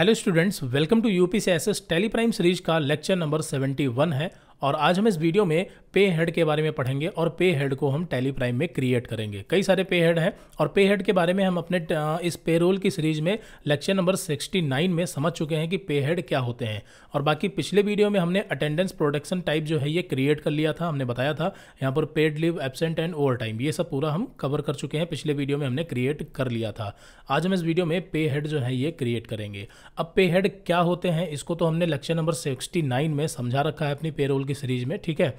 Hello students welcome to UP S S Tally Prime series का lecture number 71 है और आज हम इस वीडियो में पे हेड के बारे में पढ़ेंगे और पे हेड को हम टैली प्राइम में क्रिएट करेंगे कई सारे पे हेड हैं और पे हेड के बारे में हम अपने इस पे रोल की सीरीज में लेक्चर नंबर 69 में समझ चुके हैं कि पे हेड क्या होते हैं और बाकी पिछले वीडियो में हमने अटेंडेंस प्रोडक्शन टाइप जो है ये क्रिएट कर लिया था हमने बताया था यहाँ पर paid leave absent and overtime ये सब पूरा हम कवर कर चुके हैं पिछले वीडियो में हमने क्रिएट कर लिया था आज हम इस वीडियो में पे हेड जो है ये क्रिएट करेंगे अब पे हेड क्या होते हैं इसको तो हमने लेक्चर नंबर सिक्सटी में समझा रखा है अपनी पेरोल की सीरीज में ठीक है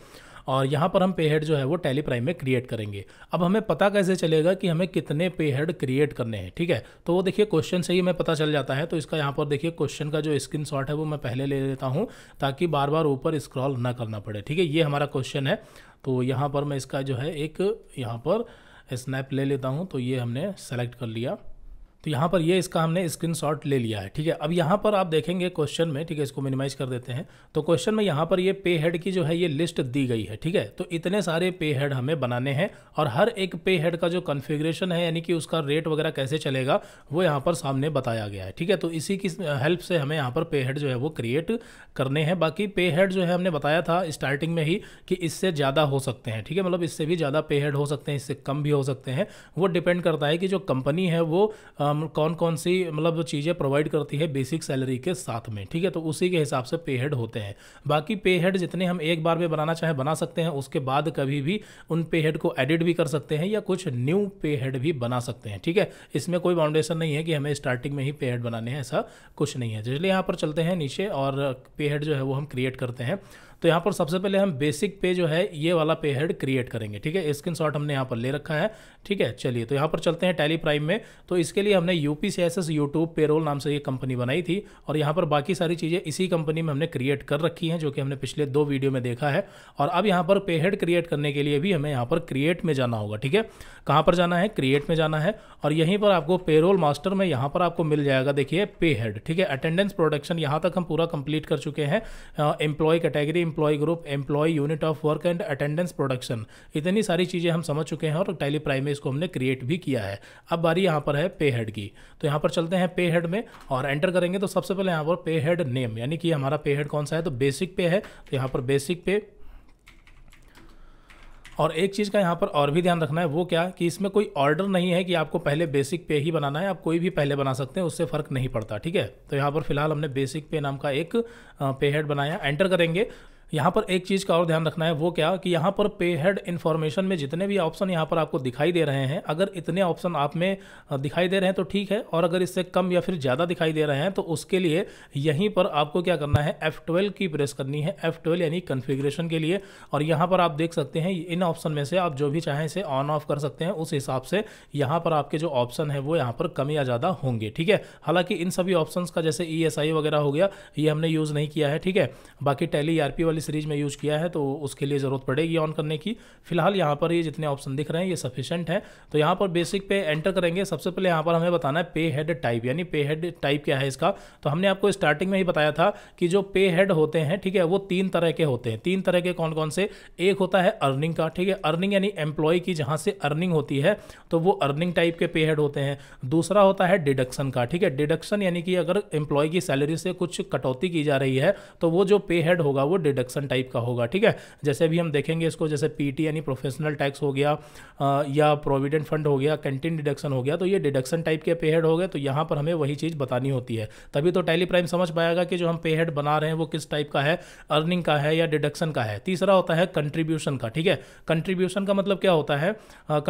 और यहाँ पर हम पे हेड जो है वो टैली प्राइम में क्रिएट करेंगे अब हमें पता कैसे चलेगा कि हमें कितने पे हेड क्रिएट करने हैं ठीक है तो वो देखिए क्वेश्चन से ही हमें पता चल जाता है तो इसका यहाँ पर देखिए क्वेश्चन का जो स्क्रीन है वो मैं पहले ले लेता हूँ ताकि बार बार ऊपर स्क्रॉल ना करना पड़े ठीक है ये हमारा क्वेश्चन है तो यहाँ पर मैं इसका जो है एक यहाँ पर स्नैप ले लेता हूँ तो ये हमने सेलेक्ट कर लिया तो यहाँ पर ये इसका हमने स्क्रीन ले लिया है ठीक है अब यहाँ पर आप देखेंगे क्वेश्चन में ठीक है इसको मिनिमाइज कर देते हैं तो क्वेश्चन में यहाँ पर ये पे हेड की जो है ये लिस्ट दी गई है ठीक है तो इतने सारे पे हेड हमें बनाने हैं और हर एक पे हेड का जो कन्फिग्रेशन है यानी कि उसका रेट वगैरह कैसे चलेगा वो यहाँ पर सामने बताया गया है ठीक है तो इसी की हेल्प से हमें यहाँ पर पे हेड जो है वो क्रिएट करने हैं बाकी पे हेड जो है हमने बताया था स्टार्टिंग में ही कि इससे ज़्यादा हो सकते हैं ठीक है मतलब इससे भी ज़्यादा पे हेड हो सकते हैं इससे कम भी हो सकते हैं वो डिपेंड करता है कि जो कंपनी है वो आ, कौन कौन सी मतलब चीज़ें प्रोवाइड करती है बेसिक सैलरी के साथ में ठीक है तो उसी के हिसाब से पे हेड होते हैं बाकी पे हेड जितने हम एक बार में बनाना चाहें बना सकते हैं उसके बाद कभी भी उन पे हेड को एडिट भी कर सकते हैं या कुछ न्यू पे हेड भी बना सकते हैं ठीक है इसमें कोई बाउंडेशन नहीं है कि हमें स्टार्टिंग में ही पे हेड बनाने हैं ऐसा कुछ नहीं है जिसलिए यहाँ पर चलते हैं नीचे और पे हेड जो है वो हम क्रिएट करते हैं तो यहाँ पर सबसे पहले हम बेसिक पे जो है ये वाला पे हेड क्रिएट करेंगे ठीक है स्क्रीन शॉट हमने यहाँ पर ले रखा है ठीक है चलिए तो यहाँ पर चलते हैं टैली प्राइम में तो इसके लिए हमने U P C S S YouTube payroll नाम से ये कंपनी बनाई थी और यहाँ पर बाकी सारी चीज़ें इसी कंपनी में हमने क्रिएट कर रखी हैं जो कि हमने पिछले दो वीडियो में देखा है और अब यहाँ पर पे हेड क्रिएट करने के लिए भी हमें यहाँ पर क्रिएट में जाना होगा ठीक है कहाँ पर जाना है क्रिएट में जाना है और यहीं पर आपको पेरोल मास्टर में यहाँ पर आपको मिल जाएगा देखिए पे हेड ठीक है अटेंडेंस प्रोडक्शन यहाँ तक हम पूरा कंप्लीट कर चुके हैं employee category employee group employee unit of work and attendance production इतनी सारी चीज़ें हम समझ चुके हैं और टैली प्राइम में इसको हमने क्रिएट भी किया है अब बारी यहाँ पर है पे हेड की तो यहाँ पर चलते हैं पे हेड में और एंटर करेंगे तो सबसे पहले यहाँ पर पे हेड नेम यानी कि हमारा पे हेड कौन सा है तो बेसिक पे है तो यहाँ पर बेसिक पे और एक चीज़ का यहाँ पर और भी ध्यान रखना है वो क्या कि इसमें कोई ऑर्डर नहीं है कि आपको पहले बेसिक पे ही बनाना है आप कोई भी पहले बना सकते हैं उससे फ़र्क नहीं पड़ता ठीक है तो यहाँ पर फिलहाल हमने बेसिक पे नाम का एक पे हेड बनाया एंटर करेंगे यहाँ पर एक चीज़ का और ध्यान रखना है वो क्या कि यहाँ पर पे हेड इन्फॉर्मेशन में जितने भी ऑप्शन यहाँ पर आपको दिखाई दे रहे हैं अगर इतने ऑप्शन आप में दिखाई दे रहे हैं तो ठीक है और अगर इससे कम या फिर ज़्यादा दिखाई दे रहे हैं तो उसके लिए यहीं पर आपको क्या करना है एफ की प्रेस करनी है एफ यानी कन्फिग्रेशन के लिए और यहाँ पर आप देख सकते हैं इन ऑप्शन में से आप जो भी चाहें इसे ऑन ऑफ कर सकते हैं उस हिसाब से यहाँ पर आपके जो ऑप्शन है वो यहाँ पर कम या ज़्यादा होंगे ठीक है हालांकि इन सभी ऑप्शन का जैसे ई e वगैरह हो गया ये हमने यूज़ नहीं किया है ठीक है बाकी टेली आर e वाली वाली सीरीज में यूज़ किया है तो उसके लिए ज़रूरत पड़ेगी ऑन करने की फिलहाल यहाँ पर ये जितने ऑप्शन दिख रहे हैं ये सफिशेंट है तो यहाँ पर बेसिक पे एंटर करेंगे सबसे पहले यहाँ पर हमें बताना है पे हेड टाइप यानी पे हेड टाइप क्या है इसका तो हमने आपको स्टार्टिंग में ही बताया था कि जो पे हेड होते हैं ठीक है वो तीन तरह के होते हैं तीन तरह के कौन कौन से एक होता है अर्निंग का ठीक है अर्निंग यानी एम्प्लॉय की जहाँ से अर्निंग होती है तो वो अर्निंग टाइप के पे हेड होते हैं दूसरा होता है डिडक्शन का ठीक है डिडक्शन यानी कि अगर एम्प्लॉय की सैलरी से कुछ कटौती की जा रही है तो वो जो पे हेड होगा वो डिडक्शन सेक्शन टाइप का होगा ठीक है जैसे भी हम देखेंगे इसको जैसे पीटी यानी प्रोफेशनल टैक्स हो गया आ, या प्रोविडेंट फंड हो गया कैंटीन डिडक्शन हो गया तो ये डिडक्शन टाइप के पेहेड हो गए तो यहाँ पर हमें वही चीज़ बतानी होती है तभी तो टैली प्राइम समझ पाएगा कि जो हम पेहेड बना रहे हैं वो किस टाइप का है अर्निंग का है या डिडक्शन का है तीसरा होता है कंट्रीब्यूशन का ठीक है कंट्रीब्यूशन का मतलब क्या होता है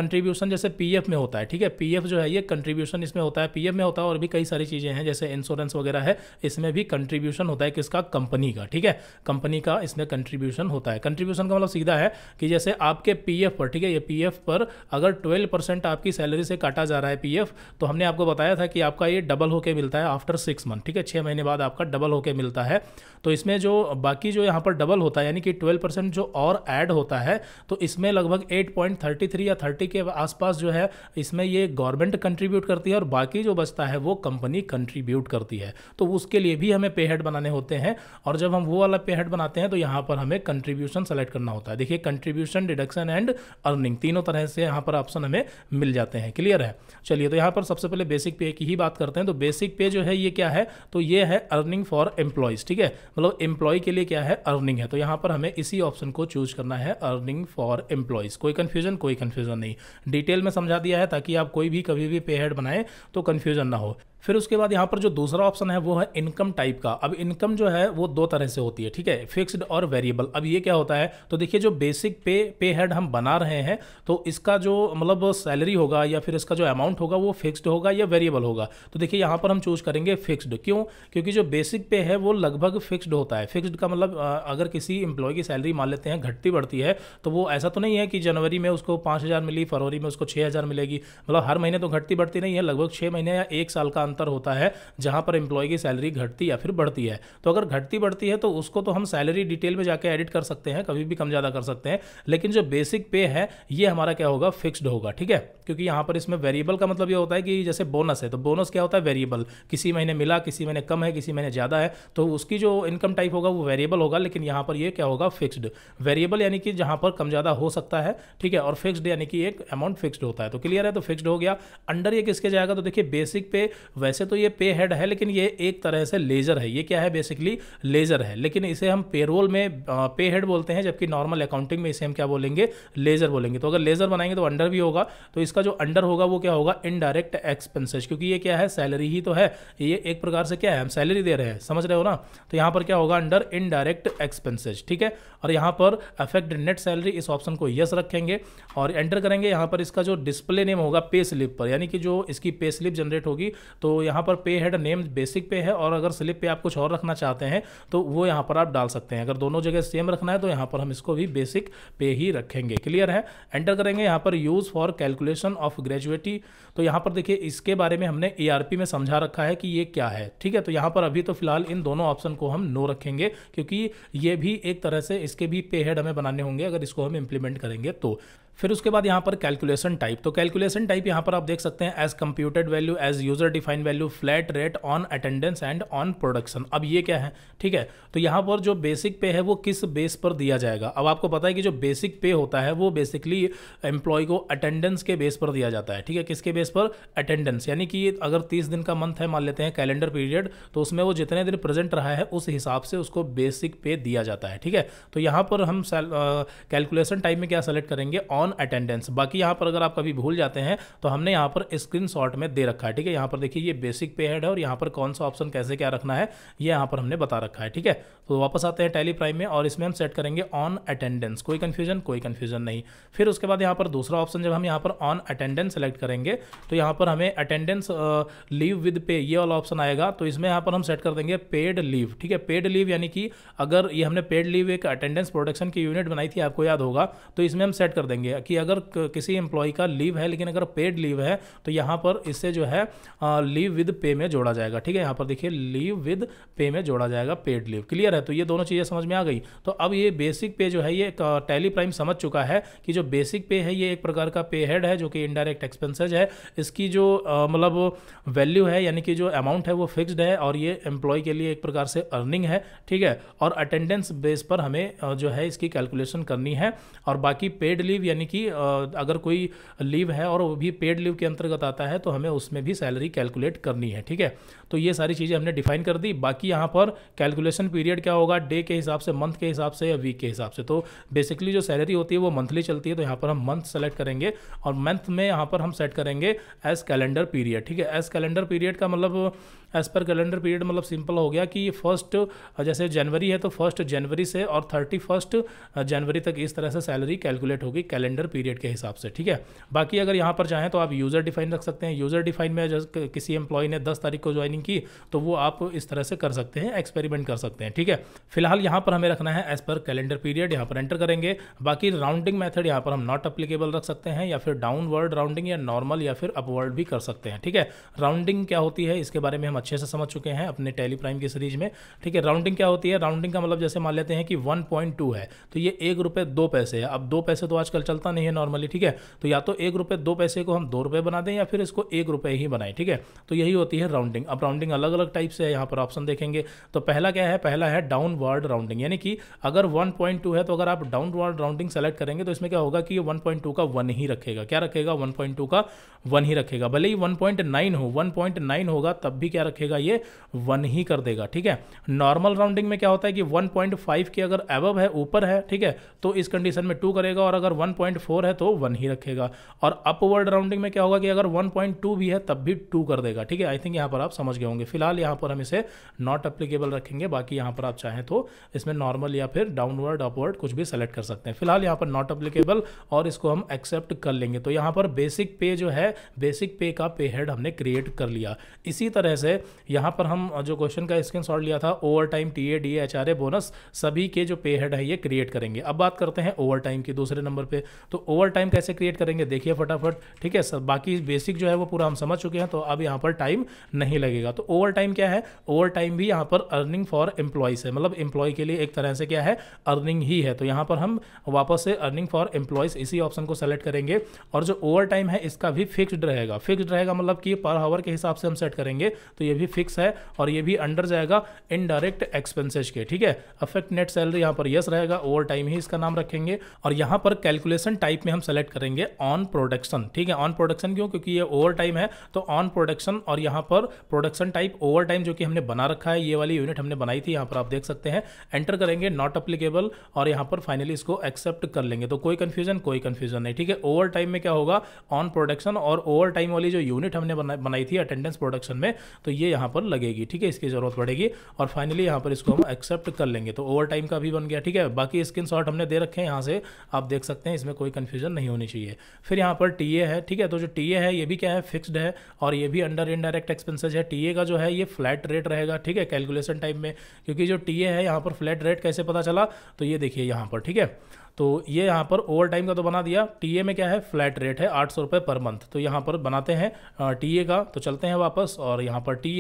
कंट्रीब्यूशन जैसे पी में होता है ठीक है पी जो है ये कंट्रीब्यूशन इसमें होता है पी में होता है और भी कई सारी चीज़ें हैं जैसे इंश्योरेंस वगैरह है इसमें भी कंट्रीब्यूशन होता है किसका कंपनी का ठीक है कंपनी का इसमें कंट्रीब्यूशन होता है कंट्रीब्यूशन का मतलब सीधा है कि जैसे आपके पी पर ठीक है ये पी पर अगर ट्वेल्व परसेंट आपकी सैलरी से काटा जा रहा है पी तो हमने आपको बताया था कि आपका ये डबल होके मिलता है आफ्टर सिक्स मंथ ठीक है छः महीने बाद आपका डबल होके मिलता है तो इसमें जो बाकी जो यहाँ पर डबल होता है यानी कि ट्वेल्व जो और ऐड होता है तो इसमें लगभग एट या थर्टी के आसपास जो है इसमें ये गवर्नमेंट कंट्रीब्यूट करती है और बाकी जो बचता है वो कंपनी कंट्रीब्यूट करती है तो उसके लिए भी हमें पे हेड बनाने होते हैं और जब हम वो वाला पे हेड बनाते हैं तो यहाँ पर हमें कंट्रीब्यूशन सेलेक्ट करना होता है देखिए कंट्रीब्यूशन डिडक्शन एंड अर्निंग तीनों तरह से यहाँ पर ऑप्शन हमें मिल जाते हैं क्लियर है चलिए तो यहाँ पर सबसे पहले बेसिक पे की ही बात करते हैं तो बेसिक पे जो है ये क्या है तो ये है अर्निंग फॉर एम्प्लॉयज़ ठीक है मतलब एम्प्लॉय के लिए क्या है अर्निंग है तो यहाँ पर हमें इसी ऑप्शन को चूज करना है अर्निंग फॉर एम्प्लॉयज़ कोई कन्फ्यूजन कोई कन्फ्यूजन नहीं डिटेल में समझा दिया है ताकि आप कोई भी कभी भी पे हेड बनाएं तो कन्फ्यूजन ना हो फिर उसके बाद यहाँ पर जो दूसरा ऑप्शन है वो है इनकम टाइप का अब इनकम जो है वो दो तरह से होती है ठीक है फिक्स्ड और वेरिएबल अब ये क्या होता है तो देखिए जो बेसिक पे पे हेड हम बना रहे हैं तो इसका जो मतलब सैलरी होगा या फिर इसका जो अमाउंट होगा वो फिक्स्ड होगा या वेरिएबल होगा तो देखिए यहाँ पर हम चूज करेंगे फिक्स्ड क्यों क्योंकि जो बेसिक पे है वो लगभग फिक्स्ड होता है फिक्स्ड का मतलब अगर किसी एम्प्लॉय की सैलरी मान लेते हैं घटती बढ़ती है तो वो ऐसा तो नहीं है कि जनवरी में उसको पाँच मिली फरवरी में उसको छः मिलेगी मतलब हर महीने तो घटती बढ़ती नहीं है लगभग छः महीने या एक साल का अंतर होता है जहां पर एम्प्लॉय की सैलरी घटती या फिर बढ़ती है तो अगर घटती बढ़ती है तो उसको तो हम सैलरी डिटेल में जाकर एडिट कर सकते हैं कभी भी कम ज़्यादा कर सकते हैं लेकिन जो बेसिक पे है ये हमारा क्या होगा फिक्स्ड होगा ठीक है क्योंकि यहाँ पर इसमें वेरिएबल का मतलब ये होता है कि जैसे बोनस है तो बोनस क्या होता है वेरिएबल किसी महीने मिला किसी महीने कम है किसी महीने ज़्यादा है तो उसकी जो इनकम टाइप होगा वो वेरिएबल होगा लेकिन यहाँ पर ये क्या होगा फिक्स्ड वेरिएबल यानी कि जहाँ पर कम ज़्यादा हो सकता है ठीक है और फिक्स्ड यानी कि एक अमाउंट फिक्स्ड होता है तो क्लियर है तो फिक्स्ड हो गया अंडर ये किसके जाएगा तो देखिए बेसिक पे वैसे तो ये पे हेड है लेकिन ये एक तरह से लेजर है ये क्या है बेसिकली लेजर है लेकिन इसे हम पेरोल में पे हेड बोलते हैं जबकि नॉर्मल अकाउंटिंग में इसे हम क्या बोलेंगे लेजर बोलेंगे तो अगर लेजर बनाएंगे तो अंडर भी होगा तो इसका इसका जो अंडर होगा वो क्या होगा इनडायरेक्ट एक्सपेंसेस क्योंकि ये क्या है सैलरी ही तो है ये एक प्रकार से क्या है हम सैलरी दे रहे हैं समझ रहे हो ना तो यहाँ पर क्या होगा अंडर इनडायरेक्ट एक्सपेंसेस ठीक है और यहाँ पर अफेक्ट नेट सैलरी इस ऑप्शन को यस रखेंगे और एंटर करेंगे यहाँ पर इसका जो डिस्प्ले नेम होगा पे स्लिप पर यानी कि जो इसकी पे स्लिप जनरेट होगी तो यहाँ पर पे हेड नेम बेसिक पे है और अगर स्लिप पे आप कुछ और रखना चाहते हैं तो वो यहाँ पर आप डाल सकते हैं अगर दोनों जगह सेम रखना है तो यहाँ पर हम इसको भी बेसिक पे ही रखेंगे क्लियर है एंटर करेंगे यहाँ पर use for calculation calculation of gratuity तो यहाँ पर देखिए इसके बारे में हमने ए में समझा रखा है कि ये क्या है ठीक है तो यहाँ पर अभी तो फिलहाल इन दोनों ऑप्शन को हम नो रखेंगे क्योंकि ये भी एक तरह से इसके भी पे हेड हमें बनाने होंगे अगर इसको हम इम्प्लीमेंट करेंगे तो फिर उसके बाद यहाँ पर कैलकुलेशन टाइप तो कैलकुलेशन टाइप यहाँ पर आप देख सकते हैं as computed value as user defined value flat rate on attendance and on production अब ये क्या है ठीक है तो यहाँ पर जो बेसिक पे है वो किस बेस पर दिया जाएगा अब आपको पता है कि जो बेसिक पे होता है वो बेसिकली एम्प्लॉय को अटेंडेंस के बेस पर दिया जाता है ठीक है किसके बेस पर अटेंडेंस यानी कि अगर तीस दिन का मंथ है मान लेते हैं कैलेंडर पीरियड तो उसमें वो जितने दिन प्रेजेंट रहा है उस हिसाब से उसको बेसिक पे दिया जाता है ठीक है तो यहाँ पर हम कैलकुलेशन टाइप में क्या सेलेक्ट करेंगे ऑन ऑन अटेंडेंस बाकी यहाँ पर अगर आप कभी भूल जाते हैं तो हमने यहाँ पर स्क्रीन में दे रखा है ठीक है यहाँ पर देखिए ये बेसिक पे हेड है और यहाँ पर कौन सा ऑप्शन कैसे क्या रखना है ये यहाँ पर हमने बता रखा है ठीक है तो वापस आते हैं टेली प्राइम में और इसमें हम सेट करेंगे ऑन अटेंडेंस कोई कन्फ्यूजन कोई कन्फ्यूजन नहीं फिर उसके बाद यहाँ पर दूसरा ऑप्शन जब हम यहाँ पर ऑन अटेंडेंस सेलेक्ट करेंगे तो यहाँ पर हमें अटेंडेंस लीव विद पे ये वाला ऑप्शन आएगा तो इसमें यहाँ पर हम सेट कर देंगे पेड लीव ठीक है पेड लीव यानी कि अगर ये हमने पेड लीव एक अटेंडेंस प्रोडक्शन की यूनिट बनाई थी आपको याद होगा तो इसमें हम सेट कर देंगे गया कि अगर किसी एम्प्लॉय का लीव है लेकिन अगर पेड लीव है तो यहाँ पर इससे जो है लीव विद पे में जोड़ा जाएगा ठीक है यहाँ पर देखिए लीव विद पे में जोड़ा जाएगा पेड लीव क्लियर है तो ये दोनों चीज़ें समझ में आ गई तो अब ये बेसिक पे जो है ये टैली प्राइम समझ चुका है कि जो बेसिक पे है ये एक प्रकार का पे हेड है जो कि इनडायरेक्ट एक्सपेंसेज है इसकी जो मतलब वैल्यू है यानी कि जो अमाउंट है वो फिक्स्ड है और ये एम्प्लॉय के लिए एक प्रकार से अर्निंग है ठीक है और अटेंडेंस बेस पर हमें जो है इसकी कैलकुलेशन करनी है और बाकी पेड लीव यानी यानी कि अगर कोई लीव है और वो भी पेड लीव के अंतर्गत आता है तो हमें उसमें भी सैलरी कैलकुलेट करनी है ठीक है तो ये सारी चीज़ें हमने डिफाइन कर दी बाकी यहाँ पर कैलकुलेशन पीरियड क्या होगा डे के हिसाब से मंथ के हिसाब से या वीक के हिसाब से तो बेसिकली जो सैलरी होती है वो मंथली चलती है तो यहाँ पर हम मंथ सेलेक्ट करेंगे और मंथ में यहाँ पर हम सेट करेंगे एज कैलेंडर पीरियड ठीक है एज कैलेंडर पीरियड का मतलब एज पर कैलेंडर पीरियड मतलब सिंपल हो गया कि फर्स्ट जैसे जनवरी है तो फर्स्ट जनवरी से और थर्टी फर्स्ट जनवरी तक इस तरह से सैलरी कैलकुलेट होगी कैलेंडर कैलेंडर पीरियड के हिसाब से ठीक है बाकी अगर यहाँ पर चाहें तो आप यूज़र डिफाइन रख सकते हैं यूज़र डिफाइन में किसी एम्प्लॉय ने दस तारीख को ज्वाइनिंग की तो वो आप इस तरह से कर सकते हैं एक्सपेरिमेंट कर सकते हैं ठीक है फिलहाल यहाँ पर हमें रखना है एज पर कैलेंडर पीरियड यहाँ पर एंटर करेंगे बाकी राउंडिंग मैथड यहाँ पर हम नॉट अप्लीकेबल रख सकते हैं या फिर डाउनवर्ड राउंडिंग या नॉर्मल या फिर अपवर्ड भी कर सकते हैं ठीक है राउंडिंग क्या होती है इसके बारे में हम अच्छे से समझ चुके हैं अपने टेली प्राइम की सीरीज में ठीक है राउंडिंग क्या होती है राउंडिंग का मतलब जैसे मान लेते हैं कि वन है तो ये एक रुपये दो पैसे है अब दो पैसे तो आजकल चलते चलता नहीं है नॉर्मली ठीक है तो या तो एक रुपये दो पैसे को हम दो रुपये बना दें या फिर इसको एक रुपये ही बनाएं ठीक है तो यही होती है राउंडिंग अब राउंडिंग अलग अलग टाइप से है यहाँ पर ऑप्शन देखेंगे तो पहला क्या है पहला है डाउन राउंडिंग यानी कि अगर वन है तो अगर आप डाउन राउंडिंग सेलेक्ट करेंगे तो इसमें क्या होगा कि 1.2 का वन ही रखेगा क्या रखेगा वन का वन ही रखेगा भले ही वन हो वन होगा तब भी क्या रखेगा ये वन ही कर देगा ठीक है नॉर्मल राउंडिंग में क्या होता है कि 1.5 के अगर एवब है ऊपर है ठीक है तो इस कंडीशन में टू करेगा और अगर 1. 1.4 है तो वन ही रखेगा और अपवर्ड राउंडिंग में क्या होगा कि अगर 1.2 भी है तब भी टू कर देगा ठीक है आई थिंक यहाँ पर आप समझ गए होंगे फिलहाल यहाँ पर हम इसे नॉट अप्लीकेबल रखेंगे बाकी यहाँ पर आप चाहें तो इसमें नॉर्मल या फिर डाउनवर्ड अपवर्ड कुछ भी सेलेक्ट कर सकते हैं फिलहाल यहाँ पर नॉट अप्लीकेबल और इसको हम एक्सेप्ट कर लेंगे तो यहाँ पर बेसिक पे जो है बेसिक पे का पे हेड हमने क्रिएट कर लिया इसी तरह से यहाँ पर हम जो क्वेश्चन का स्क्रीन लिया था overtime T A D H R A bonus सभी के जो पे हेड है ये क्रिएट करेंगे अब बात करते हैं ओवर टाइम की दूसरे नंबर पे तो ओवर टाइम कैसे क्रिएट करेंगे देखिए फटाफट ठीक है सर बाकी बेसिक जो है वो पूरा हम समझ चुके हैं तो अब यहाँ पर टाइम नहीं लगेगा तो ओवर टाइम क्या है ओवर टाइम भी यहाँ पर अर्निंग फॉर एम्प्लॉयज़ है मतलब एम्प्लॉय के लिए एक तरह से क्या है अर्निंग ही है तो यहाँ पर हम वापस से अर्निंग फॉर एम्प्लॉयज़ इसी ऑप्शन को सेलेक्ट करेंगे और जो ओवर टाइम है इसका भी फिक्सड रहेगा फिक्सड रहेगा मतलब कि पर आवर के हिसाब से हम सेट करेंगे तो ये भी फिक्स है और ये भी अंडर जाएगा इनडायरेक्ट एक्सपेंसेज के ठीक है अफेक्ट नेट सैलरी यहाँ पर यस रहेगा ओवर टाइम ही इसका नाम रखेंगे और यहाँ पर कैलकुलेशन प्रोडक्शन टाइप में हम सेलेक्ट करेंगे ऑन प्रोडक्शन ठीक है ऑन प्रोडक्शन क्यों क्योंकि ये ओवर टाइम है तो ऑन प्रोडक्शन और यहाँ पर प्रोडक्शन टाइप ओवर टाइम जो कि हमने बना रखा है ये वाली यूनिट हमने बनाई थी यहाँ पर आप देख सकते हैं एंटर करेंगे नॉट अप्लीकेबल और यहाँ पर फाइनली इसको एक्सेप्ट कर लेंगे तो कोई कन्फ्यूजन कोई कन्फ्यूजन नहीं ठीक है ओवर टाइम में क्या होगा ऑन प्रोडक्शन और ओवर टाइम वाली जो यूनिट हमने बनाई थी अटेंडेंस प्रोडक्शन में तो ये यहाँ पर लगेगी ठीक है इसकी जरूरत पड़ेगी और फाइनली यहाँ पर इसको हम एक्सेप्ट कर लेंगे तो ओवर टाइम का भी बन गया ठीक है बाकी स्क्रीन हमने दे रखे हैं यहाँ से आप देख सकते हैं इसमें कोई कन्फ्यूज़न नहीं होनी चाहिए फिर यहाँ पर टी है ठीक है तो जो टी है ये भी क्या है फिक्सड है और ये भी अंडर इनडायरेक्ट एक्सपेंसेज है टी का जो है ये फ्लैट रेट रहेगा ठीक है कैलकुलेशन टाइम में क्योंकि जो टी है यहाँ पर फ्लैट रेट कैसे पता चला तो ये देखिए यहाँ पर ठीक है तो ये यहाँ पर ओवर टाइम का तो बना दिया टी में क्या है फ्लैट रेट है आठ सौ रुपये पर मंथ तो यहाँ पर बनाते हैं टी का तो चलते हैं वापस और यहाँ पर टी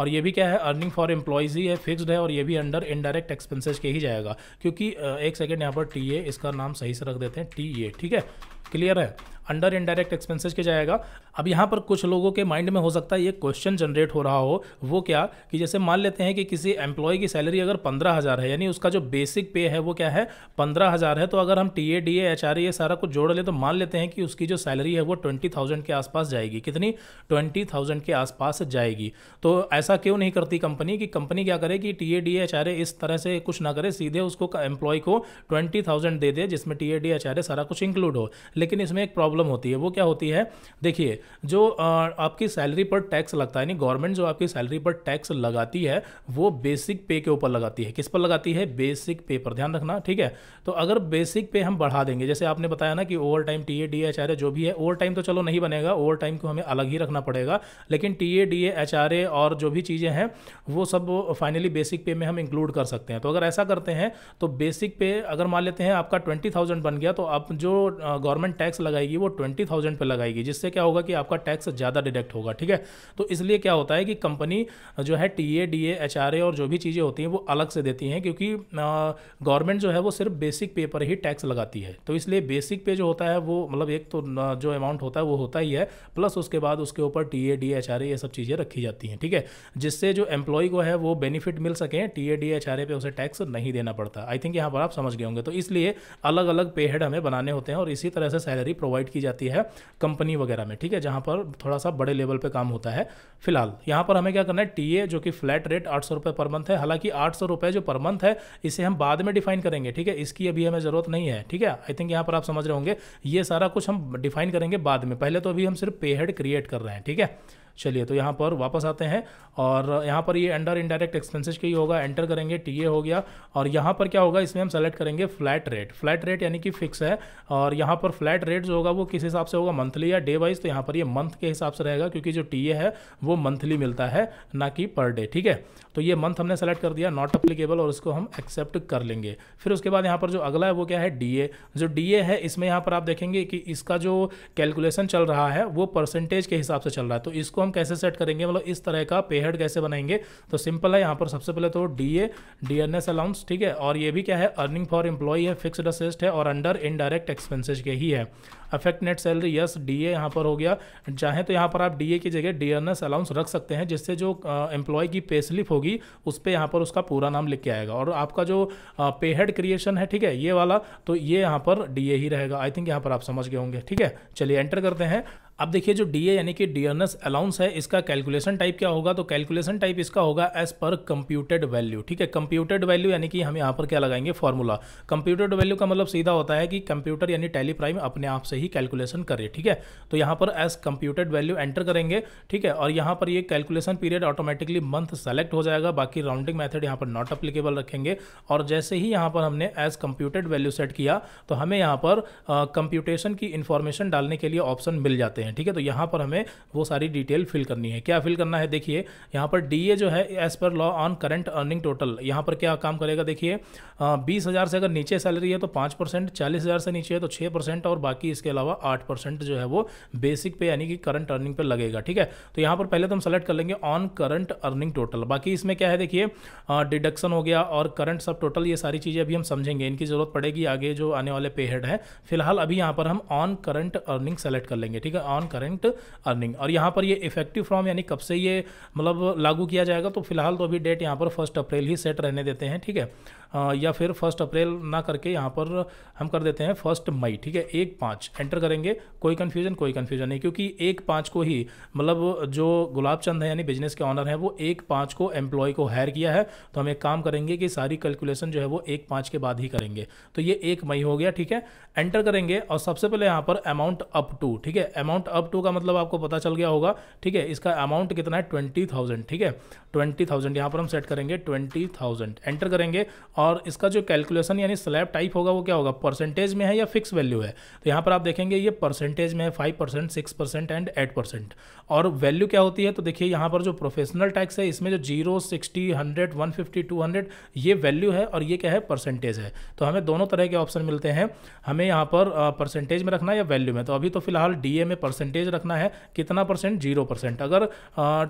और ये भी क्या है अर्निंग फॉर एम्प्लॉयज़ ही है फिक्स्ड है और ये भी अंडर इनडायरेक्ट एक्सपेंसेस के ही जाएगा क्योंकि एक सेकेंड यहाँ पर टी ए इसका नाम सही से रख देते हैं टी ए ठीक है क्लियर है अंडर इनडायरेक्ट एक्सपेंसेस के जाएगा अब यहाँ पर कुछ लोगों के माइंड में हो सकता है ये क्वेश्चन जनरेट हो रहा हो वो क्या कि जैसे मान लेते हैं कि किसी एम्प्लॉय की सैलरी अगर पंद्रह हज़ार है यानी उसका जो बेसिक पे है वो क्या है पंद्रह हज़ार है तो अगर हम T A D H R ये सारा कुछ जोड़ ले तो मान लेते हैं कि उसकी जो सैलरी है वो ट्वेंटी थाउजेंड के आसपास जाएगी कितनी ट्वेंटी थाउजेंड के आसपास जाएगी तो ऐसा क्यों नहीं करती कंपनी कि कंपनी क्या करे कि T A D H R इस तरह से कुछ ना करे सीधे उसको एम्प्लॉय को ट्वेंटी थाउजेंड दे दे जिसमें T A D H R सारा कुछ इंक्लूड हो लेकिन इसमें एक प्रॉब्लम प्रॉब्लम होती है वो क्या होती है देखिए जो आपकी सैलरी पर टैक्स लगता है यानी गवर्नमेंट जो आपकी सैलरी पर टैक्स लगाती है वो बेसिक पे के ऊपर लगाती है किस पर लगाती है बेसिक पे पर ध्यान रखना ठीक है तो अगर बेसिक पे हम बढ़ा देंगे जैसे आपने बताया ना कि overtime T A D H R A जो भी है ओवर टाइम तो चलो नहीं बनेगा ओवर टाइम को हमें अलग ही रखना पड़ेगा लेकिन T A D H R A और जो भी चीज़ें हैं वो सब फाइनली बेसिक पे में हम इंक्लूड कर सकते हैं तो अगर ऐसा करते हैं तो बेसिक पे अगर मान लेते हैं आपका ट्वेंटी थाउजेंड बन गया तो आप जो गवर्नमेंट टैक्स लगाएगी वो वो ट्वेंटी थाउजेंड पर लगाएगी जिससे क्या होगा कि आपका टैक्स ज़्यादा डिडक्ट होगा ठीक है तो इसलिए क्या होता है कि कंपनी जो है T A D H R A और जो भी चीज़ें होती हैं वो अलग से देती हैं क्योंकि गवर्नमेंट जो है वो सिर्फ बेसिक पे पर ही टैक्स लगाती है तो इसलिए बेसिक पे जो होता है वो मतलब एक तो जो अमाउंट होता है वो होता ही है प्लस उसके बाद उसके ऊपर T A D H R A ये सब चीज़ें रखी जाती हैं ठीक है जिससे जो एम्प्लॉय को है वो बेनिफिट मिल सके T A D H R A पे उसे टैक्स नहीं देना पड़ता आई थिंक यहाँ पर आप समझ गए होंगे तो इसलिए अलग अलग पे हेड हमें बनाने होते हैं और इसी तरह से सैलरी प्रोवाइड की जाती है कंपनी वगैरह में ठीक है जहाँ पर थोड़ा सा बड़े लेवल पर काम होता है फिलहाल यहाँ पर हमें क्या करना है टी जो कि फ्लैट रेट आठ सौ पर मंथ है हालांकि आठ सौ जो पर मंथ है इसे हम बाद में डिफाइन करेंगे ठीक है इसकी अभी हमें ज़रूरत नहीं है ठीक है आई थिंक यहाँ पर आप समझ रहे होंगे ये सारा कुछ हम डिफाइन करेंगे बाद में पहले तो अभी हम सिर्फ पे हेड क्रिएट कर रहे हैं ठीक है चलिए तो यहाँ पर वापस आते हैं और यहाँ पर ये अंडर इनडायरेक्ट एक्सपेंसिस के ही होगा एंटर करेंगे टी हो गया और यहाँ पर क्या होगा इसमें हम सेलेक्ट करेंगे फ्लैट रेट फ्लैट रेट यानी कि फिक्स है और यहाँ पर फ्लैट रेट जो होगा वो किस हिसाब से होगा मंथली या डे वाइज तो यहाँ पर ये मंथ के हिसाब से रहेगा क्योंकि जो टी है वो मंथली मिलता है ना कि पर डे ठीक है तो ये मंथ हमने सेलेक्ट कर दिया नॉट अप्लीकेबल और इसको हम एक्सेप्ट कर लेंगे फिर उसके बाद यहाँ पर जो अगला है वो क्या है डी जो डी है इसमें यहाँ पर आप देखेंगे कि इसका जो कैलकुलेशन चल रहा है वो परसेंटेज के हिसाब से चल रहा है तो इसको हम कैसे सेट करेंगे मतलब इस तरह का पे कैसे बनाएंगे तो सिंपल है यहाँ पर सबसे पहले तो D A D N S allowance ठीक है और ये भी क्या है अर्निंग फॉर एम्प्लॉई है फिक्सड असिस्ट है और अंडर इनडायरेक्ट एक्सपेंसेज के ही है affect net salary yes D A यहाँ पर हो गया चाहे तो यहाँ पर आप डी ए की जगह डी एन एस अलाउंस रख सकते हैं जिससे जो एम्प्लॉय की पे स्लिप होगी उस पर यहाँ पर उसका पूरा नाम लिख के आएगा और आपका जो पेहेड क्रिएशन है ठीक है ये वाला तो ये यहाँ पर डी ए ही रहेगा आई थिंक यहाँ पर आप समझ गए होंगे ठीक है चलिए एंटर करते हैं अब देखिए जो डी यानी कि डियरनेस अलाउंस है इसका कैलकुलेशन टाइप क्या होगा तो कैलकुलेशन टाइप इसका होगा एज पर कंप्यूटेड वैल्यू ठीक है कंप्यूटेड वैल्यू यानी कि हम यहाँ पर क्या लगाएंगे फॉर्मूला कंप्यूटेड वैल्यू का मतलब सीधा होता है कि कंप्यूटर यानी टेलीप्राइम अपने आप से ही कैलकुलेशन करे ठीक है तो यहाँ पर एज कंप्यूटेड वैल्यू एंटर करेंगे ठीक है और यहाँ पर ये calculation period automatically month select हो जाएगा बाकी राउंडिंग मैथड यहाँ पर नॉट अप्लीकेबल रखेंगे और जैसे ही यहाँ पर हमने एज कंप्यूटेड वैल्यू सेट किया तो हमें यहाँ पर कंप्यूटेशन की इन्फॉर्मेशन डालने के लिए ऑप्शन मिल जाते हैं हैं ठीक है तो यहाँ पर हमें वो सारी डिटेल फिल करनी है क्या फिल करना है देखिए यहाँ पर डी जो है as per law on current earning total यहाँ पर क्या काम करेगा देखिए बीस हज़ार से अगर नीचे सैलरी है तो पाँच परसेंट चालीस हज़ार से नीचे है तो छः परसेंट और बाकी इसके अलावा आठ परसेंट जो है वो बेसिक पे यानी कि करंट अर्निंग पे लगेगा ठीक है तो यहाँ पर पहले तो हम सेलेक्ट कर लेंगे ऑन करंट अर्निंग टोटल बाकी इसमें क्या है देखिए डिडक्शन हो गया और करंट सब टोटल ये सारी चीज़ें अभी हम समझेंगे इनकी ज़रूरत पड़ेगी आगे जो आने वाले पे हेड है फिलहाल अभी यहाँ पर हम ऑन करंट अर्निंग सेलेक्ट कर लेंगे ठीक है ऑन करेंट अर्निंग और यहाँ पर ये इफेक्टिव फॉर्म यानी कब से ये मतलब लागू किया जाएगा तो फिलहाल तो अभी डेट यहाँ पर फर्स्ट अप्रैल ही सेट रहने देते हैं ठीक है या फिर फर्स्ट अप्रैल ना करके यहाँ पर हम कर देते हैं फर्स्ट मई ठीक है एक पाँच एंटर करेंगे कोई कन्फ्यूजन कोई कन्फ्यूजन नहीं क्योंकि एक पाँच को ही मतलब जो गुलाब चंद है यानी बिजनेस के ऑनर हैं वो एक पाँच को एम्प्लॉय को हायर किया है तो हम एक काम करेंगे कि सारी कैलकुलेशन जो है वो एक पाँच के बाद ही करेंगे तो ये एक मई हो गया ठीक है एंटर करेंगे और सबसे पहले यहाँ पर अमाउंट अप टू ठीक है अमाउंट अमाउंट अप टू का मतलब आपको पता चल गया होगा ठीक है इसका अमाउंट कितना है ट्वेंटी थाउजेंड ठीक है ट्वेंटी थाउजेंड यहाँ पर हम सेट करेंगे ट्वेंटी थाउजेंड एंटर करेंगे और इसका जो कैलकुलेशन यानी स्लैब टाइप होगा वो क्या होगा परसेंटेज में है या फिक्स वैल्यू है तो यहाँ पर आप देखेंगे ये परसेंटेज में है five percent six percent and eight percent और वैल्यू क्या होती है तो देखिए यहाँ पर जो प्रोफेशनल टैक्स है इसमें जो zero sixty hundred one fifty two hundred ये वैल्यू है और ये क्या है परसेंटेज है तो हमें दोनों तरह के ऑप्शन मिलते हैं हमें यहाँ पर परसेंटेज में रखना या वैल्यू में तो अभी तो फिलहाल डी में परसेंटेज रखना है कितना परसेंट जीरो परसेंट अगर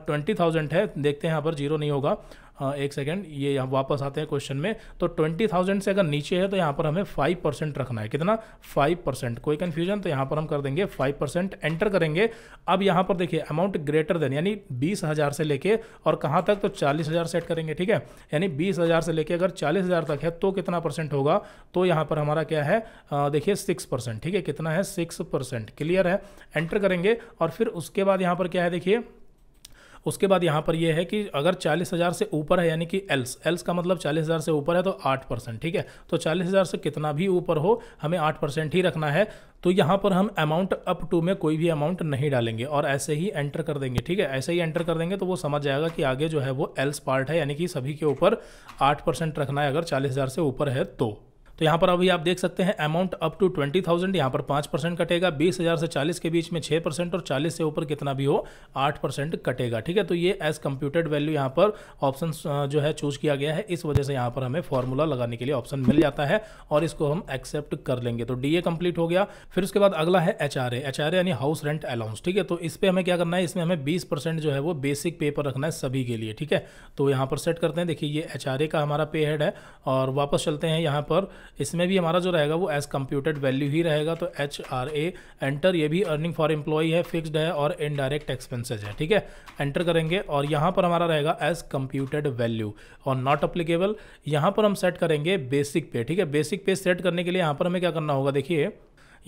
ट्वेंटी थाउजेंड है देखते हैं यहाँ पर जीरो नहीं होगा हाँ, एक सेकेंड ये यहाँ वापस आते हैं क्वेश्चन में तो ट्वेंटी थाउजेंड से अगर नीचे है तो यहाँ पर हमें फाइव परसेंट रखना है कितना फाइव परसेंट कोई कन्फ्यूजन तो यहाँ पर हम कर देंगे फाइव परसेंट एंटर करेंगे अब यहाँ पर देखिए अमाउंट ग्रेटर देन यानी बीस हज़ार से लेके और कहाँ तक तो चालीस हज़ार सेट करेंगे ठीक है यानी बीस हज़ार से लेके अगर चालीस हज़ार तक है तो कितना परसेंट होगा तो यहाँ पर हमारा क्या है देखिए सिक्स परसेंट ठीक है कितना है सिक्स परसेंट क्लियर है एंटर करेंगे और फिर उसके बाद यहाँ पर क्या है देखिए उसके बाद यहाँ पर यह है कि अगर चालीस हज़ार से ऊपर है यानी कि एल्स एल्स का मतलब चालीस हज़ार से ऊपर है तो आठ परसेंट ठीक है तो चालीस हज़ार से कितना भी ऊपर हो हमें आठ परसेंट ही रखना है तो यहाँ पर हम अमाउंट अप टू में कोई भी अमाउंट नहीं डालेंगे और ऐसे ही एंटर कर देंगे ठीक है ऐसे ही एंटर कर देंगे तो वो समझ जाएगा कि आगे जो है वो एल्स पार्ट है यानी कि सभी के ऊपर आठ परसेंट रखना है अगर चालीस हज़ार से ऊपर है तो तो यहाँ पर अभी आप देख सकते हैं amount up to twenty thousand यहाँ पर पाँच परसेंट कटेगा बीस हज़ार से चालीस के बीच में छः परसेंट और चालीस से ऊपर कितना भी हो आठ परसेंट कटेगा ठीक है तो ये एज कंप्यूटेड वैल्यू यहाँ पर ऑप्शन जो है चूज किया गया है इस वजह से यहाँ पर हमें फॉर्मूला लगाने के लिए ऑप्शन मिल जाता है और इसको हम एक्सेप्ट कर लेंगे तो डी ए कम्प्लीट हो गया फिर उसके बाद अगला है H R A H R A यानी हाउस रेंट अलाउंस ठीक है तो इस पर हमें क्या करना है इसमें हमें बीस परसेंट जो है वो बेसिक पे पर रखना है सभी के लिए ठीक है तो यहाँ पर सेट करते हैं देखिए ये एच आर ए का हमारा पे हेड है और वापस चलते हैं यहाँ पर इसमें भी हमारा जो रहेगा वो एज कंप्यूटेड वैल्यू ही रहेगा तो एच आर ए एंटर ये भी अर्निंग फॉर एम्प्लॉई है फिक्स्ड है और इनडायरेक्ट एक्सपेंसेज है ठीक है एंटर करेंगे और यहाँ पर हमारा रहेगा एज कंप्यूटेड वैल्यू और नॉट अप्लीकेबल यहाँ पर हम सेट करेंगे बेसिक पे ठीक है बेसिक पे सेट करने के लिए यहाँ पर हमें क्या करना होगा देखिए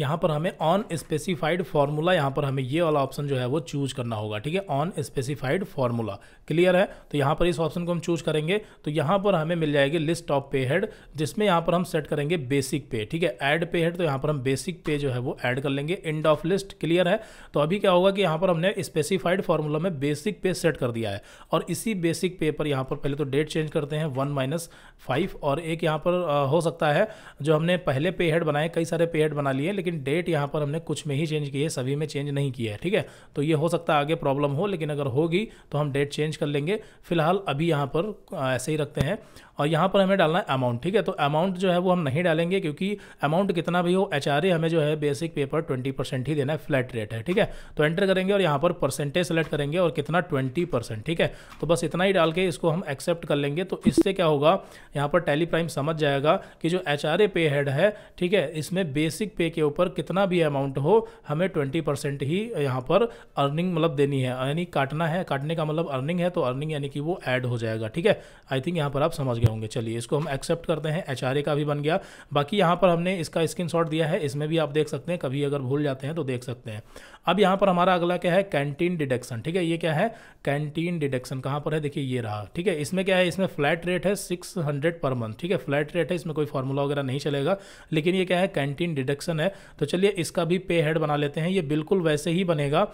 यहाँ पर हमें ऑन स्पेसिफाइड फार्मूला यहाँ पर हमें ये वाला ऑप्शन जो है वो चूज करना होगा ठीक है ऑन स्पेसिफाइड फार्मूला क्लियर है तो यहाँ पर इस ऑप्शन को हम चूज करेंगे तो यहाँ पर हमें मिल जाएगी लिस्ट ऑफ पे हेड जिसमें यहाँ पर हम सेट करेंगे बेसिक पे ठीक है एड पे हेड तो यहाँ पर हम बेसिक पे जो है वो एड कर लेंगे एंड ऑफ लिस्ट क्लियर है तो अभी क्या होगा कि यहाँ पर हमने स्पेसिफाइड फार्मूला में बेसिक पे सेट कर दिया है और इसी बेसिक पे पर यहाँ पर पहले तो डेट चेंज करते हैं वन माइनस फाइव और एक यहाँ पर हो सकता है जो हमने पहले पे हेड बनाए कई सारे पे हेड बना लिए लेकिन लेकिन डेट यहाँ पर हमने कुछ में ही चेंज की है सभी में चेंज नहीं किया है ठीक है तो ये हो सकता है आगे प्रॉब्लम हो लेकिन अगर होगी तो हम डेट चेंज कर लेंगे फिलहाल अभी यहाँ पर ऐसे ही रखते हैं और यहाँ पर हमें डालना है अमाउंट ठीक है तो अमाउंट जो है वो हम नहीं डालेंगे क्योंकि अमाउंट कितना भी हो एच हमें जो है बेसिक पे पर ट्वेंटी परसेंट ही देना है फ्लैट रेट है ठीक है तो एंटर करेंगे और यहाँ पर परसेंटेज सेलेक्ट करेंगे और कितना ट्वेंटी परसेंट ठीक है तो बस इतना ही डाल के इसको हम एक्सेप्ट कर लेंगे तो इससे क्या होगा यहाँ पर टेली प्राइम समझ जाएगा कि जो एच पे हेड है ठीक है इसमें बेसिक पे के ऊपर कितना भी अमाउंट हो हमें ट्वेंटी परसेंट ही यहाँ पर अर्निंग मतलब देनी है यानी काटना है काटने का मतलब अर्निंग है तो अर्निंग यानी कि वो एड हो जाएगा ठीक है आई थिंक यहाँ पर आप समझ गए होंगे चलिए इसको हम एक्सेप्ट करते हैं एच का भी बन गया बाकी यहाँ पर हमने इसका स्क्रीन दिया है इसमें भी आप देख सकते हैं कभी अगर भूल जाते हैं तो देख सकते हैं अब यहाँ पर हमारा अगला क्या है कैंटीन डिडक्शन ठीक है ये क्या है कैंटीन डिडक्शन कहाँ पर है देखिए ये रहा ठीक है इसमें क्या है इसमें फ्लैट रेट है सिक्स पर मंथ ठीक है फ्लैट रेट है इसमें कोई फॉर्मूला वगैरह नहीं चलेगा लेकिन ये क्या है कैंटीन डिडक्शन है तो चलिए इसका भी पे हेड बना लेते हैं ये बिल्कुल वैसे ही बनेगा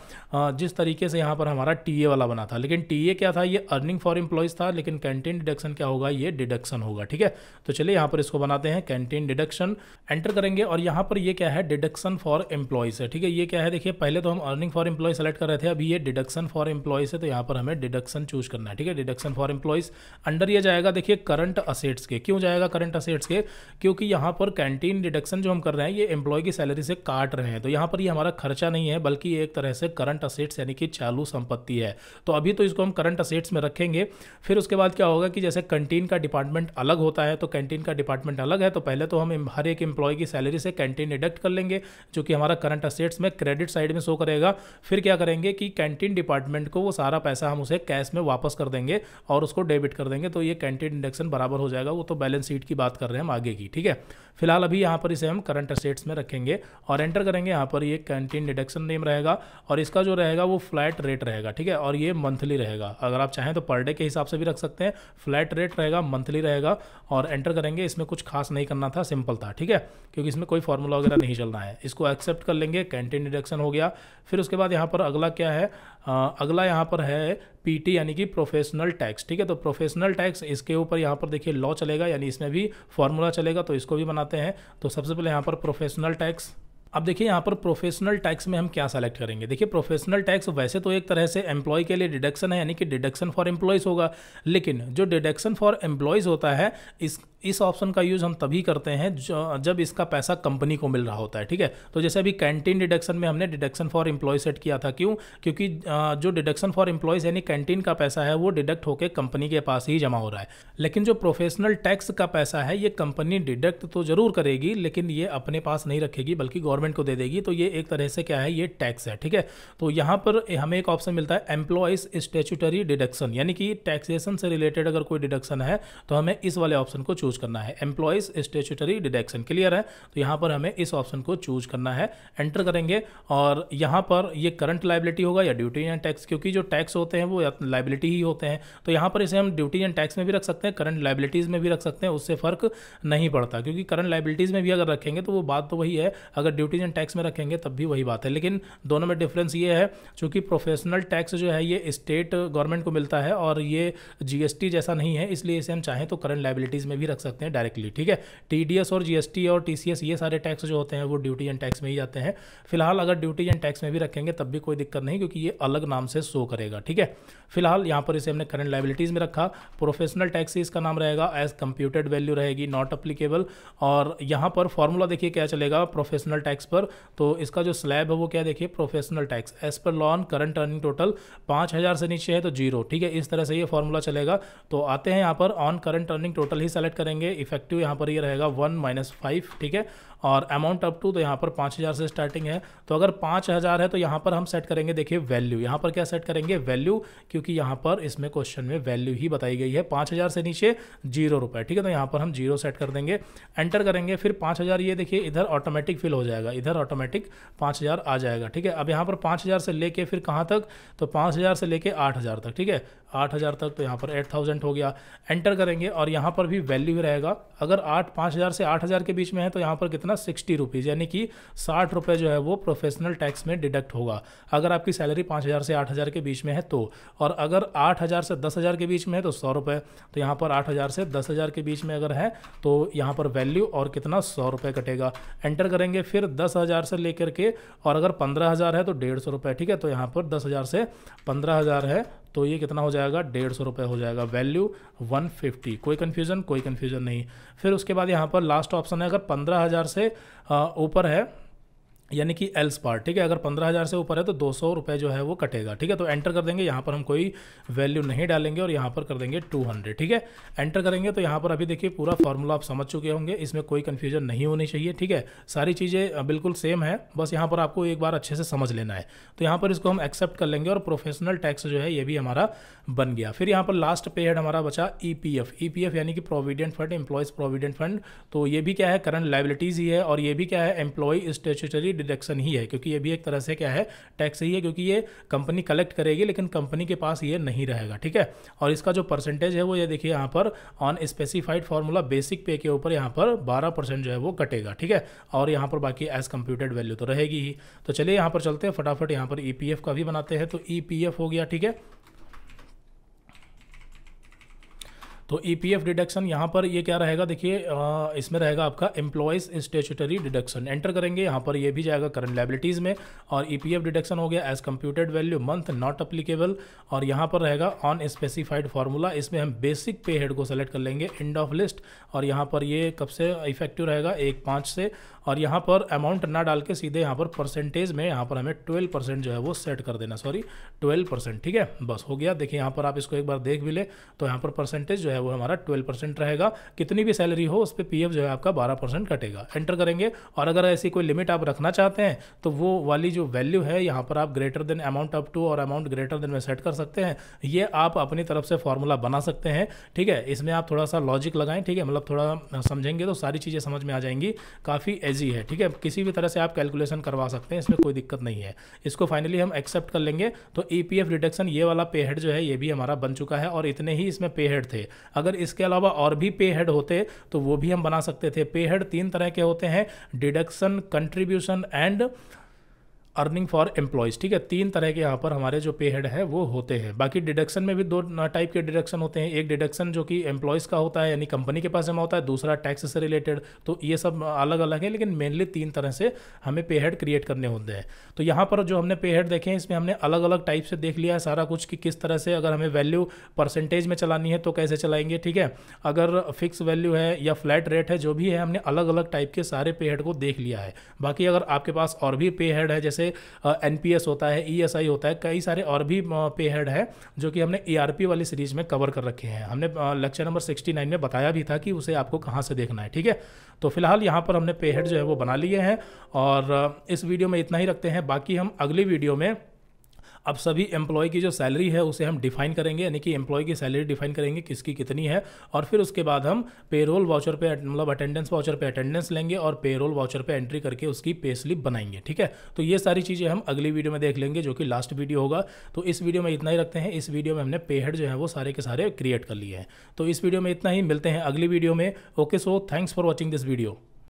जिस तरीके से यहाँ पर हमारा टी वाला बना था लेकिन टी क्या था ये अर्निंग फॉर एम्प्लॉयज़ था लेकिन कैंटीन डिडक्शन क्या होगा ये डिडक्शन होगा ठीक है तो चलिए यहाँ पर इसको बनाते हैं कैंटीन डिडक्शन एंटर करेंगे और यहाँ पर ये क्या है डिडक्शन फॉर एम्प्लॉयज़ है ठीक है ये क्या है देखिए पहले तो हम अर्निंग फॉर एम्प्लॉय सेलेक्ट कर रहे थे अभी ये डिडक्शन फॉर एम्प्लॉयज़ है तो यहाँ पर हमें डिडक्शन चूज करना है ठीक है डिडक्शन फॉर एम्प्लॉयज़ अंडर ये जाएगा देखिए करंट असेट्स के क्यों जाएगा करंट असेट्स के क्योंकि यहाँ पर कैंटीन डिडक्शन जो हम कर रहे हैं ये एम्प्लॉय की सैलरी से काट रहे हैं तो यहाँ पर ये हमारा खर्चा नहीं है बल्कि एक तरह से करंट असेट्स यानी कि चालू संपत्ति है तो अभी तो इसको हम करंट असेट्स में रखेंगे फिर उसके बाद क्या होगा कि जैसे कंटीन का डिपार्टमेंट अलग होता है तो कैंटीन का डिपार्टमेंट अलग है तो पहले तो हम हर एक एम्प्लॉय की सैलरी से कैंटीन डिडक्ट कर लेंगे जो कि हमारा करंट असेट्स में क्रेडिट साइड में शो करेगा फिर क्या करेंगे कि कैंटीन डिपार्टमेंट को वो सारा पैसा हम उसे कैश में वापस कर देंगे और उसको डेबिट कर देंगे तो ये कैंटीन इंडक्शन बराबर हो जाएगा वो तो बैलेंस शीट की बात कर रहे हैं हम आगे की ठीक है फिलहाल अभी यहाँ पर इसे हम करंट असेट्स में रखेंगे और एंटर करेंगे यहाँ पर ये कैंटीन डिडक्शन नेम रहेगा और इसका जो रहेगा वो फ्लैट रेट रहेगा ठीक है और ये मंथली रहेगा अगर आप चाहें तो पर डे के हिसाब से भी रख सकते हैं फ्लैट रेट रहेगा मंथली रहेगा और एंटर करेंगे इसमें कुछ खास नहीं करना था सिंपल था ठीक है क्योंकि इसमें कोई फॉर्मूला वगैरह नहीं चलना है इसको एक्सेप्ट कर लेंगे कैंटीन डिडक्शन हो गया फिर उसके बाद यहाँ पर अगला क्या है आ, अगला यहाँ पर है पी यानी कि प्रोफेशनल टैक्स ठीक है तो प्रोफेशनल टैक्स इसके ऊपर यहाँ पर देखिए लॉ चलेगा यानी इसमें भी फॉर्मूला चलेगा तो इसको भी बनाते हैं तो सबसे पहले यहाँ पर प्रोफेशनल टैक्स अब देखिए यहाँ पर प्रोफेशनल टैक्स में हम क्या सेलेक्ट करेंगे देखिए प्रोफेशनल टैक्स वैसे तो एक तरह से एम्प्लॉय के लिए डिडक्शन है यानी कि डिडक्शन फॉर एम्प्लॉयज़ होगा लेकिन जो डिडक्शन फॉर एम्प्लॉयज़ होता है इस इस ऑप्शन का यूज़ हम तभी करते हैं जब इसका पैसा कंपनी को मिल रहा होता है ठीक है तो जैसे अभी कैंटीन डिडक्शन में हमने डिडक्शन फॉर एम्प्लॉय सेट किया था क्यों क्योंकि जो डिडक्शन फॉर एम्प्लॉयज़ यानी कैंटीन का पैसा है वो डिडक्ट होकर कंपनी के पास ही जमा हो रहा है लेकिन जो प्रोफेशनल टैक्स का पैसा है ये कंपनी डिडक्ट तो जरूर करेगी लेकिन ये अपने पास नहीं रखेगी बल्कि गवर्नमेंट गवर्नमेंट को दे देगी तो ये एक तरह से क्या है ये टैक्स है ठीक है तो यहाँ पर हमें एक ऑप्शन मिलता है एम्प्लॉयज़ स्टेचुटरी डिडक्शन यानी कि टैक्सेशन से रिलेटेड अगर कोई डिडक्शन है तो हमें इस वाले ऑप्शन को चूज करना है एम्प्लॉयज़ स्टेचुटरी डिडक्शन क्लियर है तो यहाँ पर हमें इस ऑप्शन को चूज करना है एंटर करेंगे और यहाँ पर ये करंट लाइबिलिटी होगा या ड्यूटी एंड टैक्स क्योंकि जो टैक्स होते हैं वो लाइबिलिटी ही होते हैं तो यहाँ पर इसे हम ड्यूटी एंड टैक्स में भी रख सकते हैं करंट लाइबिलिटीज़ में भी रख सकते हैं उससे फ़र्क नहीं पड़ता क्योंकि करंट लाइबिलिटीज़ में भी अगर रखेंगे तो वो बात तो वही है अगर ड्यूटी एंड टैक्स में रखेंगे तब भी वही बात है लेकिन दोनों में डिफरेंस ये है चूँकि प्रोफेशनल टैक्स जो है ये स्टेट गवर्नमेंट को मिलता है और ये जीएसटी जैसा नहीं है इसलिए इसे हम चाहें तो करंट लाइबिलिटीज़ में भी रख सकते हैं डायरेक्टली ठीक है टीडीएस और जीएसटी और टीसीएस ये सारे टैक्स जो होते हैं वो ड्यूटी एंड टैक्स में ही जाते हैं फिलहाल अगर ड्यूटी एंड टैक्स में भी रखेंगे तब भी कोई दिक्कत नहीं क्योंकि ये अलग नाम से शो करेगा ठीक है फिलहाल यहाँ पर इसे हमने करंट लाइबिलिटीज़ में रखा प्रोफेशनल टैक्स इसका नाम रहेगा एज कंप्यूटेड वैल्यू रहेगी नॉट अप्लीकेबल और यहाँ पर फॉर्मूला देखिए क्या चलेगा प्रोफेशनल टैक्स टैक्स पर तो इसका जो स्लैब है वो क्या देखिए professional tax as per law on current earning total पाँच हज़ार से नीचे है तो जीरो ठीक है इस तरह से ये फॉर्मूला चलेगा तो आते हैं यहाँ पर ऑन करंट अर्निंग टोटल ही सेलेक्ट करेंगे इफेक्टिव यहाँ पर ये यह रहेगा वन माइनस फाइव ठीक है और अमाउंट अप टू तो यहाँ पर पाँच हज़ार से स्टार्टिंग है तो अगर पाँच हज़ार है तो यहाँ पर हम सेट करेंगे देखिए वैल्यू यहाँ पर क्या सेट करेंगे वैल्यू क्योंकि यहाँ पर इसमें क्वेश्चन में वैल्यू ही बताई गई है पाँच हज़ार से नीचे जीरो रुपये ठीक है तो यहाँ पर हम जीरो सेट कर देंगे एंटर करेंगे फिर पाँच हज़ार ये देखिए इधर ऑटोमेटिक फिल हो जाएगा जाएगा इधर ऑटोमेटिक पाँच हज़ार आ जाएगा ठीक है अब यहाँ पर पाँच हज़ार से लेके फिर कहाँ तक तो पाँच हज़ार से लेके आठ हज़ार तक ठीक है आठ हज़ार तक तो यहाँ पर एट थाउजेंड हो गया एंटर करेंगे और यहाँ पर भी वैल्यू रहेगा अगर आठ पाँच हज़ार से आठ हज़ार के बीच में है तो यहाँ पर कितना सिक्सटी रुपीज़ यानी कि साठ रुपये जो है वो प्रोफेशनल टैक्स में डिडक्ट होगा अगर आपकी सैलरी पाँच हज़ार से आठ हज़ार के बीच में है तो और अगर आठ हज़ार से दस हज़ार के बीच में है तो सौ रुपये तो यहाँ पर आठ हज़ार से दस हज़ार के बीच में अगर है तो यहाँ पर वैल्यू और कितना सौ रुपये कटेगा एंटर करेंगे फिर दस हज़ार से लेकर के और अगर पंद्रह हज़ार है तो डेढ़ सौ रुपये ठीक है तो यहाँ पर दस हज़ार से पंद्रह हज़ार है तो ये कितना हो जाएगा डेढ़ सौ रुपये हो जाएगा वैल्यू वन फिफ्टी कोई कन्फ्यूज़न कोई कन्फ्यूज़न नहीं फिर उसके बाद यहाँ पर लास्ट ऑप्शन है अगर पंद्रह हज़ार से ऊपर है यानी कि एल्स पार्ट ठीक है अगर पंद्रह हज़ार से ऊपर है तो दो सौ रुपये जो है वो कटेगा ठीक है तो एंटर कर देंगे यहाँ पर हम कोई वैल्यू नहीं डालेंगे और यहाँ पर कर देंगे टू हंड्रेड ठीक है एंटर करेंगे तो यहाँ पर अभी देखिए पूरा फॉर्मूला आप समझ चुके होंगे इसमें कोई कन्फ्यूजन नहीं होनी चाहिए ठीक है सारी चीज़ें बिल्कुल सेम है बस यहाँ पर आपको एक बार अच्छे से समझ लेना है तो यहाँ पर इसको हम एक्सेप्ट कर लेंगे और प्रोफेशनल टैक्स जो है ये भी हमारा बन गया फिर यहाँ पर लास्ट पे हेड हमारा बचा E P F E P F यानी कि provident fund employees provident fund तो ये भी क्या है करंट लाइबिलिटीज़ ही है और ये भी क्या है एम्प्लॉय स्टेचुटरी डिडक्शन ही है क्योंकि ये भी एक तरह से क्या है टैक्स ही है क्योंकि ये कंपनी कलेक्ट करेगी लेकिन कंपनी के पास ये नहीं रहेगा ठीक है और इसका जो परसेंटेज है वो ये देखिए यहाँ पर ऑन स्पेसिफाइड फार्मूला बेसिक पे के ऊपर यहाँ पर बारह जो है वो कटेगा ठीक है और यहाँ पर बाकी एज कंप्यूटेड वैल्यू तो रहेगी ही तो चलिए यहाँ पर चलते हैं फटाफट यहाँ पर ई e का भी बनाते हैं तो ई e हो गया ठीक है तो ई पी एफ डिडक्शन यहाँ पर ये क्या रहेगा देखिए इसमें रहेगा आपका एम्प्लॉयज़ स्टेचुटरी डिडक्शन एंटर करेंगे यहाँ पर ये भी जाएगा करंट लाइबिलिटीज़ में और ई पी एफ डिडक्शन हो गया as computed value month not applicable और यहाँ पर रहेगा ऑन स्पेसिफाइड फार्मूला इसमें हम बेसिक पे हेड को सेलेक्ट कर लेंगे एंड ऑफ लिस्ट और यहाँ पर ये कब से इफेक्टिव रहेगा एक पाँच से और यहाँ पर अमाउंट ना डाल के सीधे यहाँ पर परसेंटेज में यहाँ पर हमें ट्वेल्व परसेंट जो है वो सेट कर देना सॉरी ट्वेल्व परसेंट ठीक है बस हो गया देखिए यहाँ पर आप इसको एक बार देख भी ले तो यहाँ पर परसेंटेज जो है वो हमारा ट्वेल्व परसेंट रहेगा कितनी भी सैलरी हो उस पर पी जो है आपका बारह परसेंट कटेगा एंटर करेंगे और अगर ऐसी कोई लिमिट आप रखना चाहते हैं तो वो वाली जो वैल्यू है यहाँ पर आप greater than amount up to और अमाउंट ग्रेटर देन में सेट कर सकते हैं ये आप अपनी तरफ से फॉर्मूला बना सकते हैं ठीक है इसमें आप थोड़ा सा लॉजिक लगाएं ठीक है मतलब थोड़ा समझेंगे तो सारी चीज़ें समझ में आ जाएंगी काफ़ी इजी है ठीक है किसी भी तरह से आप कैलकुलेशन करवा सकते हैं इसमें कोई दिक्कत नहीं है इसको फाइनली हम एक्सेप्ट कर लेंगे तो ई e रिडक्शन ये वाला पे हेड जो है ये भी हमारा बन चुका है और इतने ही इसमें पे हेड थे अगर इसके अलावा और भी पे हेड होते तो वो भी हम बना सकते थे पे हेड तीन तरह के होते हैं deduction contribution and earning for employees ठीक है तीन तरह के यहाँ पर हमारे जो पे हेड है वो होते हैं बाकी डिडक्शन में भी दो टाइप के डिडक्शन होते हैं एक डिडक्शन जो कि एम्प्लॉयज़ का होता है यानी कंपनी के पास जमा होता है दूसरा टैक्स से रिलेटेड तो ये सब अलग अलग है लेकिन मेनली तीन तरह से हमें पे हेड क्रिएट करने होते हैं तो यहाँ पर जो हमने पे हेड देखे हैं इसमें हमने अलग अलग टाइप से देख लिया है सारा कुछ कि किस तरह से अगर हमें वैल्यू परसेंटेज में चलानी है तो कैसे चलाएंगे ठीक है अगर फिक्स वैल्यू है या फ्लैट रेट है जो भी है हमने अलग अलग टाइप के सारे पे हेड को देख लिया है बाकी अगर आपके पास और भी पे हेड है जैसे जैसे एन होता है ई e होता है कई सारे और भी पे हेड है जो कि हमने ए वाली सीरीज में कवर कर रखे हैं हमने लेक्चर नंबर सिक्सटी में बताया भी था कि उसे आपको कहाँ से देखना है ठीक है तो फिलहाल यहाँ पर हमने पे हेड जो है वो बना लिए हैं और इस वीडियो में इतना ही रखते हैं बाकी हम अगली वीडियो में अब सभी एम्प्लॉय की जो सैलरी है उसे हम डिफाइन करेंगे यानी कि एम्प्लॉय की सैलरी डिफाइन करेंगे किसकी कितनी है और फिर उसके बाद हम पेरोल वाउचर पे मतलब अटेंडेंस वाउचर पे अटेंडेंस लेंगे और पेरोल वाउचर पे एंट्री करके उसकी पे स्लिप बनाएंगे ठीक है तो ये सारी चीज़ें हम अगली वीडियो में देख लेंगे जो कि लास्ट वीडियो होगा तो इस वीडियो में इतना ही रखते हैं इस वीडियो में हमने पेहेड जो है वो सारे के सारे क्रिएट कर लिए हैं तो इस वीडियो में इतना ही मिलते हैं अगली वीडियो में okay so thanks for watching this video